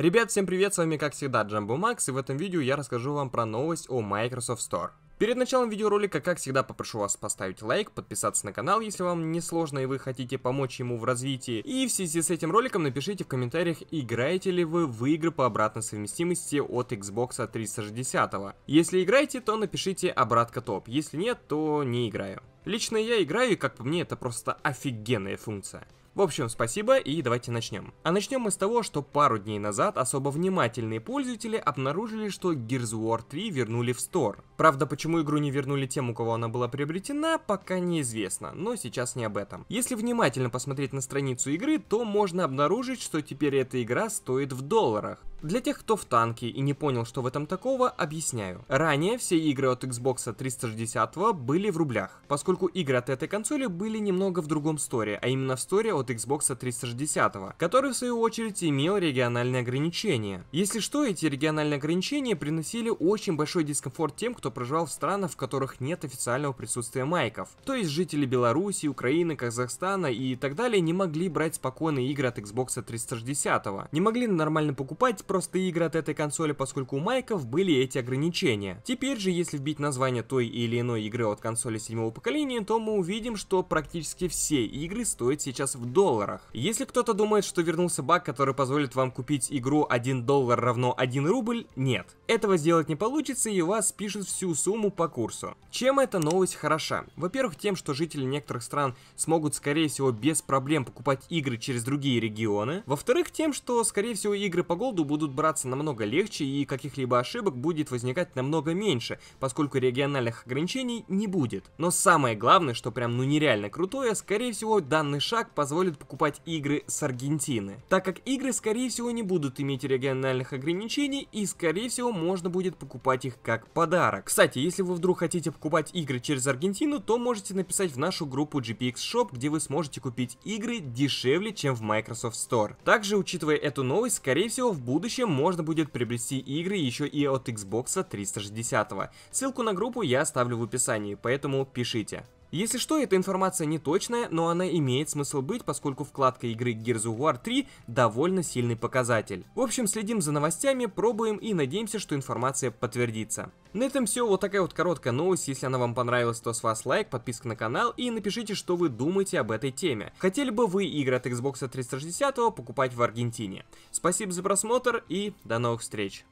Ребят, всем привет, с вами как всегда Джамбу Макс, и в этом видео я расскажу вам про новость о Microsoft Store. Перед началом видеоролика, как всегда, попрошу вас поставить лайк, подписаться на канал, если вам не сложно и вы хотите помочь ему в развитии. И в связи с этим роликом напишите в комментариях, играете ли вы в игры по обратной совместимости от Xbox 360. Если играете, то напишите обратка топ, если нет, то не играю. Лично я играю, и как по мне, это просто офигенная функция. В общем, спасибо и давайте начнем. А начнем мы с того, что пару дней назад особо внимательные пользователи обнаружили, что Gears War 3 вернули в Store. Правда, почему игру не вернули тем, у кого она была приобретена, пока неизвестно, но сейчас не об этом. Если внимательно посмотреть на страницу игры, то можно обнаружить, что теперь эта игра стоит в долларах. Для тех, кто в танке и не понял, что в этом такого, объясняю. Ранее все игры от Xbox 360 были в рублях, поскольку игры от этой консоли были немного в другом сторе, а именно в сторе от Xbox 360, который в свою очередь имел региональные ограничения. Если что, эти региональные ограничения приносили очень большой дискомфорт тем, кто проживал в странах, в которых нет официального присутствия майков. То есть жители Беларуси, Украины, Казахстана и так далее не могли брать спокойные игры от Xbox 360, не могли нормально покупать просто игры от этой консоли, поскольку у майков были эти ограничения. Теперь же, если вбить название той или иной игры от консоли седьмого поколения, то мы увидим, что практически все игры стоят сейчас в долларах. Если кто-то думает, что вернулся баг, который позволит вам купить игру 1 доллар равно 1 рубль, нет. Этого сделать не получится и у вас спишут всю сумму по курсу. Чем эта новость хороша? Во-первых, тем, что жители некоторых стран смогут скорее всего без проблем покупать игры через другие регионы. Во-вторых, тем, что скорее всего игры по голду будут браться намного легче и каких-либо ошибок будет возникать намного меньше, поскольку региональных ограничений не будет. Но самое главное, что прям ну нереально крутое, скорее всего данный шаг позволит позволит покупать игры с Аргентины, так как игры скорее всего не будут иметь региональных ограничений и скорее всего можно будет покупать их как подарок. Кстати, если вы вдруг хотите покупать игры через Аргентину, то можете написать в нашу группу GPX Shop, где вы сможете купить игры дешевле, чем в Microsoft Store. Также, учитывая эту новость, скорее всего в будущем можно будет приобрести игры еще и от Xbox 360. Ссылку на группу я оставлю в описании, поэтому пишите. Если что, эта информация не точная, но она имеет смысл быть, поскольку вкладка игры Gears of War 3 довольно сильный показатель. В общем, следим за новостями, пробуем и надеемся, что информация подтвердится. На этом все, вот такая вот короткая новость, если она вам понравилась, то с вас лайк, подписка на канал и напишите, что вы думаете об этой теме. Хотели бы вы игры от Xbox 360 покупать в Аргентине? Спасибо за просмотр и до новых встреч!